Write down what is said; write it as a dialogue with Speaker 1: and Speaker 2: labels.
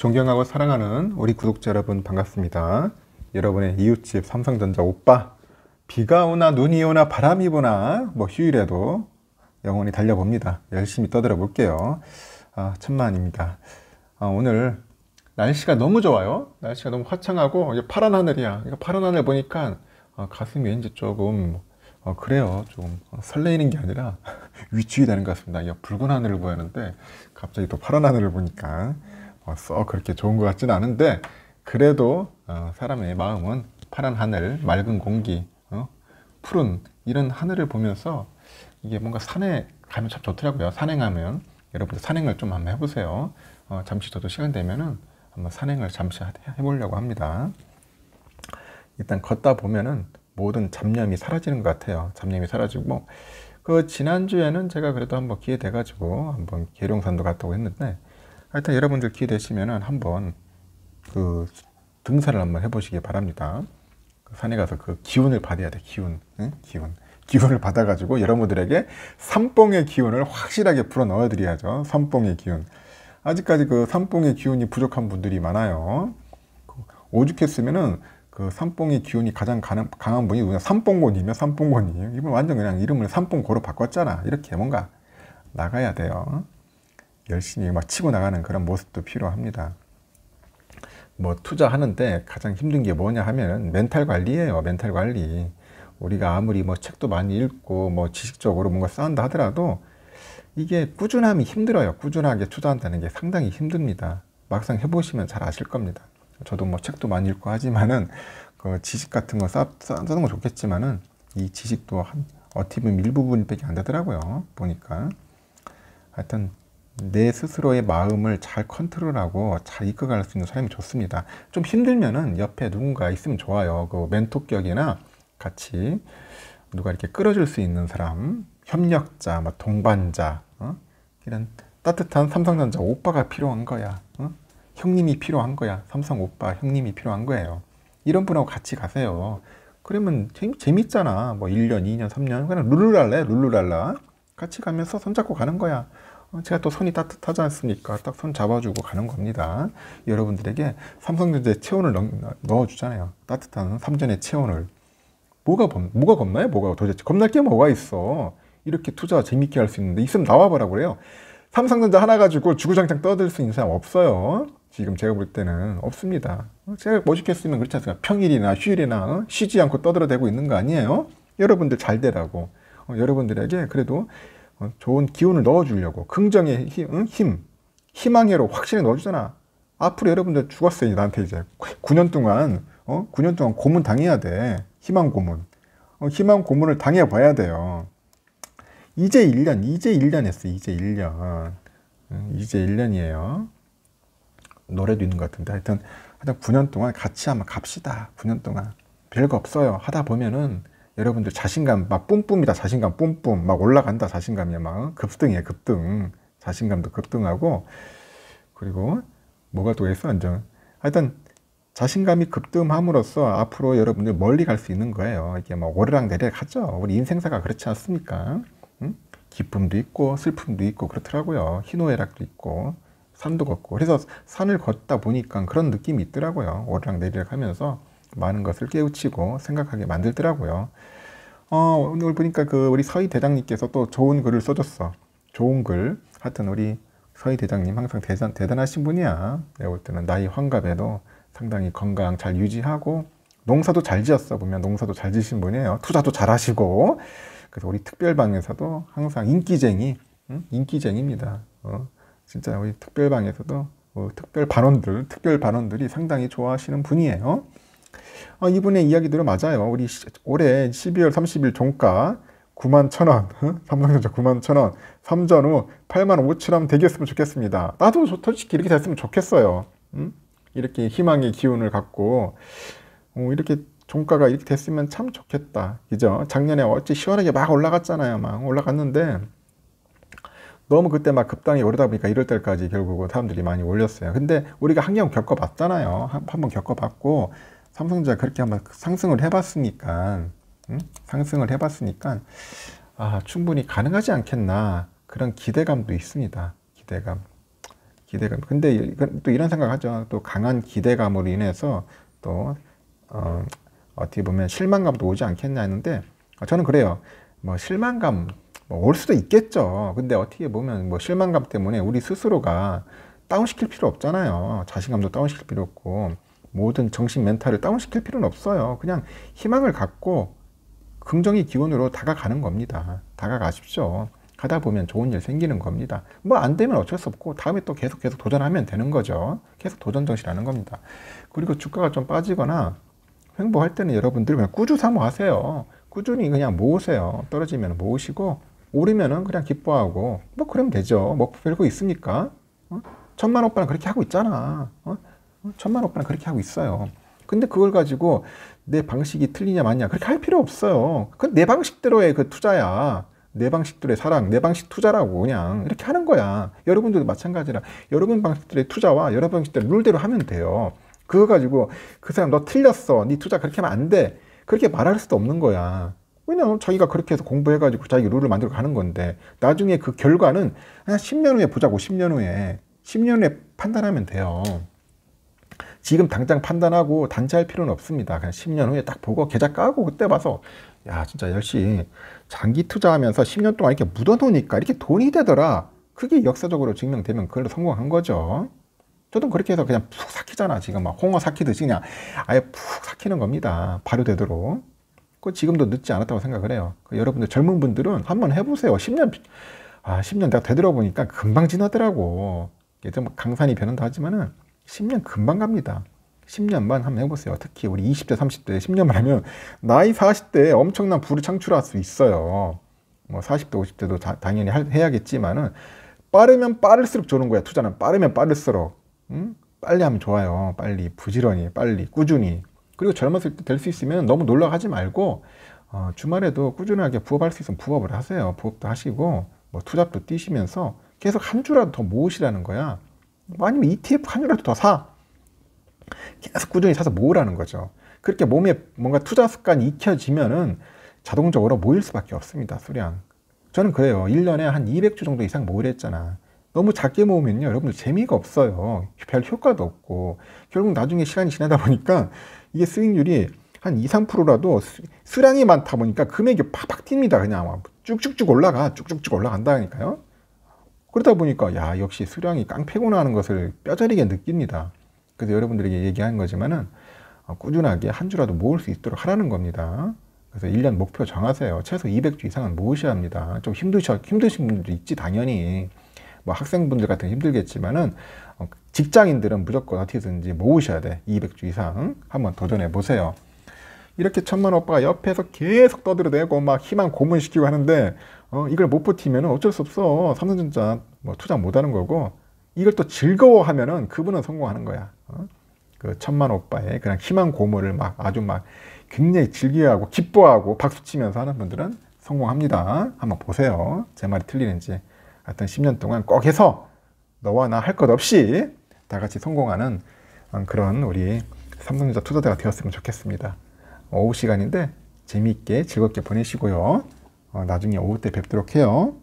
Speaker 1: 존경하고 사랑하는 우리 구독자 여러분 반갑습니다. 여러분의 이웃집 삼성전자 오빠 비가 오나 눈이 오나 바람이 부나 뭐 휴일에도 영원히 달려봅니다. 열심히 떠들어 볼게요. 아, 천만입니다. 아, 오늘 날씨가 너무 좋아요. 날씨가 너무 화창하고 파란 하늘이야. 파란 하늘 보니까 아, 가슴이 왠지 조금 어, 그래요. 좀 설레이는 게 아니라 위축이 되는 것 같습니다. 이 붉은 하늘을 보였는데 갑자기 또 파란 하늘을 보니까 썩 어, 그렇게 좋은 것 같진 않은데 그래도 어, 사람의 마음은 파란 하늘, 맑은 공기, 어? 푸른 이런 하늘을 보면서 이게 뭔가 산에 가면 참 좋더라고요. 산행하면 여러분들 산행을 좀 한번 해보세요. 어, 잠시 저도 시간 되면은 한번 산행을 잠시 해보려고 합니다. 일단 걷다 보면은 모든 잡념이 사라지는 것 같아요. 잡념이 사라지고 뭐 그 지난주에는 제가 그래도 한번 기회 돼가지고 한번 계룡산도 갔다고 했는데 하여튼 여러분들 기회 되시면은 한번 그 등산을 한번 해보시기 바랍니다. 그 산에 가서 그 기운을 받아야 돼, 기운. 응? 기운. 기운을 받아가지고 여러분들에게 삼봉의 기운을 확실하게 불어 넣어드려야죠. 삼봉의 기운. 아직까지 그 삼봉의 기운이 부족한 분들이 많아요. 그 오죽했으면은 그 삼봉의 기운이 가장 가능, 강한 분이 누구냐? 삼봉고님이야, 삼봉고님. 이분 완전 그냥 이름을 삼봉고로 바꿨잖아. 이렇게 뭔가 나가야 돼요. 열심히 막 치고 나가는 그런 모습도 필요합니다. 뭐 투자하는데 가장 힘든 게 뭐냐 하면 멘탈 관리예요. 멘탈 관리. 우리가 아무리 뭐 책도 많이 읽고 뭐 지식적으로 뭔가 쌓는다 하더라도 이게 꾸준함이 힘들어요. 꾸준하게 투자한다는 게 상당히 힘듭니다. 막상 해보시면 잘 아실 겁니다. 저도 뭐 책도 많이 읽고 하지만은 그 지식 같은 거 쌓, 쌓는 거 좋겠지만은 이 지식도 한 어떻게 보면 일부분밖에 안 되더라고요. 보니까. 하여튼 내 스스로의 마음을 잘 컨트롤하고 잘 이끌어갈 수 있는 사람이 좋습니다. 좀 힘들면은 옆에 누군가 있으면 좋아요. 그 멘토격이나 같이 누가 이렇게 끌어줄 수 있는 사람, 협력자, 막 동반자, 어? 이런 따뜻한 삼성전자 오빠가 필요한 거야. 어? 형님이 필요한 거야. 삼성 오빠 형님이 필요한 거예요. 이런 분하고 같이 가세요. 그러면 재밌 잖아뭐 1년, 2년, 3년 그냥 룰루랄라 룰루랄라 같이 가면서 손잡고 가는 거야. 제가 또 손이 따뜻하지 않습니까? 딱 손 잡아주고 가는 겁니다. 여러분들에게 삼성전자의 체온을 넣, 어주잖아요 따뜻한 삼전의 체온을. 뭐가, 뭐가 겁나요? 뭐가 도대체. 겁날 게 뭐가 있어. 이렇게 투자 재밌게 할 수 있는데 있으면 나와보라고 그래요. 삼성전자 하나 가지고 주구장창 떠들 수 있는 사람 없어요. 지금 제가 볼 때는 없습니다. 제가 멋있게 쓰면 그렇지 않습니까? 평일이나 휴일이나 어? 쉬지 않고 떠들어대고 있는 거 아니에요? 여러분들 잘 되라고. 어, 여러분들에게 그래도 어, 좋은 기운을 넣어주려고 긍정의 힘, 힘 희망으로 확실히 넣어주잖아. 앞으로 여러분들 죽었어 이 나한테 이제 9년 동안 어? 9년 동안 고문 당해야 돼. 희망 고문. 어, 희망 고문을 당해봐야 돼요. 이제 1년, 이제 1년 했어. 이제 1년. 이제 1년이에요. 노래도 있는 것 같은데 하여튼 하여튼 9년 동안 같이 한번 갑시다. 9년 동안 별거 없어요. 하다 보면은 여러분들 자신감 막 뿜뿜이다 자신감 뿜뿜 막 올라간다 자신감이야 막 어? 급등이야 급등 자신감도 급등하고 그리고 뭐가 또 있어 안전 하여튼 자신감이 급등함으로써 앞으로 여러분들 멀리 갈 수 있는 거예요 이게 막 뭐 오르락내리락 하죠 우리 인생사가 그렇지 않습니까 응? 기쁨도 있고 슬픔도 있고 그렇더라고요 희노애락도 있고 산도 걷고 그래서 산을 걷다 보니까 그런 느낌이 있더라고요 오르락내리락 하면서 많은 것을 깨우치고 생각하게 만들더라고요. 어, 오늘 보니까 그 우리 서희 대장님께서 또 좋은 글을 써줬어. 좋은 글. 하여튼 우리 서희 대장님 항상 대단, 대단하신 분이야. 내가 볼 때는 나이 환갑에도 상당히 건강 잘 유지하고 농사도 잘 지었어. 보면 농사도 잘 지신 분이에요. 투자도 잘 하시고. 그래서 우리 특별방에서도 항상 인기쟁이, 응? 인기쟁입니다. 어, 진짜 우리 특별방에서도 어, 특별 반원들, 특별 반원들이 상당히 좋아하시는 분이에요. 어, 이분의 이야기들은 맞아요. 우리 시, 올해 12월 30일 종가 9만 천원 삼성전자 9만 천원 3전 후 8만 5천원 되겠으면 좋겠습니다. 나도 솔직히 이렇게 됐으면 좋겠어요. 음? 이렇게 희망의 기운을 갖고 어, 이렇게 종가가 이렇게 됐으면 참 좋겠다. 그죠? 작년에 어찌 시원하게 막 올라갔잖아요. 막 올라갔는데 너무 그때 막 급당이 오르다 보니까 이럴 때까지 결국 사람들이 많이 올렸어요. 근데 우리가 한경 겪어봤잖아요. 한번 겪어봤고 삼성전자 그렇게 한번 상승을 해봤으니까 응? 상승을 해봤으니까 아, 충분히 가능하지 않겠나 그런 기대감도 있습니다. 기대감, 기대감. 근데 그, 또 이런 생각하죠. 또 강한 기대감으로 인해서 또 어, 어떻게 보면 실망감도 오지 않겠냐 했는데 어, 저는 그래요. 뭐 실망감 뭐 올 수도 있겠죠. 근데 어떻게 보면 뭐 실망감 때문에 우리 스스로가 다운시킬 필요 없잖아요. 자신감도 다운시킬 필요 없고 모든 정신 멘탈을 다운시킬 필요는 없어요. 그냥 희망을 갖고 긍정의 기운으로 다가가는 겁니다. 다가가십시오. 가다 보면 좋은 일 생기는 겁니다. 뭐 안 되면 어쩔 수 없고 다음에 또 계속 계속 도전하면 되는 거죠. 계속 도전 정신하는 겁니다. 그리고 주가가 좀 빠지거나 횡보할 때는 여러분들 그냥 꾸준 사모하세요. 꾸준히 그냥 모으세요. 떨어지면 모으시고 오르면은 그냥 기뻐하고 뭐 그러면 되죠. 뭐 별거 있습니까? 어? 천만 오빠는 그렇게 하고 있잖아. 어? 천만 오빠는 그렇게 하고 있어요. 근데 그걸 가지고 내 방식이 틀리냐 맞냐 그렇게 할 필요 없어요. 그건내 방식대로의 그 투자야. 내 방식들의 사랑, 내 방식 투자라고 그냥 이렇게 하는 거야. 여러분들도 마찬가지라 여러분 방식들의 투자와 여러분 방식들의 룰대로 하면 돼요. 그거 가지고 그 사람 너 틀렸어. 네 투자 그렇게 하면 안 돼. 그렇게 말할 수도 없는 거야. 왜냐면 자기가 그렇게 해서 공부해가지고 자기 룰을 만들어 가는 건데 나중에 그 결과는 한 10년 후에 보자고 10년 후에 10년 후에 판단하면 돼요. 지금 당장 판단하고 단체할 필요는 없습니다. 그냥 10년 후에 딱 보고 계좌 까고 그때 봐서 야 진짜 열심히 장기 투자하면서 10년 동안 이렇게 묻어놓으니까 이렇게 돈이 되더라. 그게 역사적으로 증명되면 그걸로 성공한 거죠. 저도 그렇게 해서 그냥 푹 삭히잖아. 지금 막 홍어 삭히듯이 그냥 아예 푹 삭히는 겁니다. 발효되도록. 그 지금도 늦지 않았다고 생각을 해요. 그 여러분들 젊은 분들은 한번 해보세요. 10년, 아, 10년 내가 되돌아보니까 금방 지나더라고. 이게 좀 강산이 변한다 하지만은 10년 금방 갑니다. 10년만 한번 해보세요. 특히 우리 20대, 30대 10년만 하면 나이 40대에 엄청난 부를 창출할 수 있어요. 뭐 40대, 50대도 다, 당연히 하, 해야겠지만은 빠르면 빠를수록 좋은 거야. 투자는 빠르면 빠를수록. 응? 빨리 하면 좋아요. 빨리 부지런히, 빨리 꾸준히. 그리고 젊었을 때 될 수 있으면 너무 놀라하지 말고 어, 주말에도 꾸준하게 부업할 수 있으면 부업을 하세요. 부업도 하시고 뭐 투잡도 뛰시면서 계속 한 주라도 더 모으시라는 거야. 뭐 아니면 ETF 한 주라도 더 사. 계속 꾸준히 사서 모으라는 거죠. 그렇게 몸에 뭔가 투자 습관이 익혀지면은 자동적으로 모일 수밖에 없습니다. 수량. 저는 그래요. 1년에 한 200주 정도 이상 모으랬잖아. 너무 작게 모으면요. 여러분들 재미가 없어요. 별 효과도 없고. 결국 나중에 시간이 지나다 보니까 이게 수익률이 한 2, 3%라도 수, 량이 많다 보니까 금액이 팍팍 뜁니다. 그냥 쭉쭉쭉 올라가. 쭉쭉쭉 올라간다니까요. 그러다 보니까 야 역시 수량이 깡패구나 하는 것을 뼈저리게 느낍니다. 그래서 여러분들에게 얘기한 거지만은 어, 꾸준하게 한 주라도 모을 수 있도록 하라는 겁니다. 그래서 1년 목표 정하세요. 최소 200주 이상은 모으셔야 합니다. 좀 힘드셔, 힘드신 분들도 있지, 당연히. 뭐 학생분들 같은 힘들겠지만은 어, 직장인들은 무조건 어떻게든지 모으셔야 돼. 200주 이상 한번 도전해 보세요. 이렇게 천만 오빠가 옆에서 계속 떠들어대고 막 희망 고문시키고 하는데 어, 이걸 못 버티면 어쩔 수 없어. 삼성전자 뭐 투자 못 하는 거고, 이걸 또 즐거워하면은 그분은 성공하는 거야. 어? 그 천만 오빠의 그냥 희망 고모를 막 아주 막 굉장히 즐겨하고 기뻐하고 박수치면서 하는 분들은 성공합니다. 한번 보세요. 제 말이 틀리는지. 하여튼 10년 동안 꼭 해서 너와 나 할 것 없이 다 같이 성공하는 음, 그런 우리 삼성전자 투자자가 되었으면 좋겠습니다. 오후 시간인데 재미있게 즐겁게 보내시고요. 어, 나중에 오후 때 뵙도록 해요.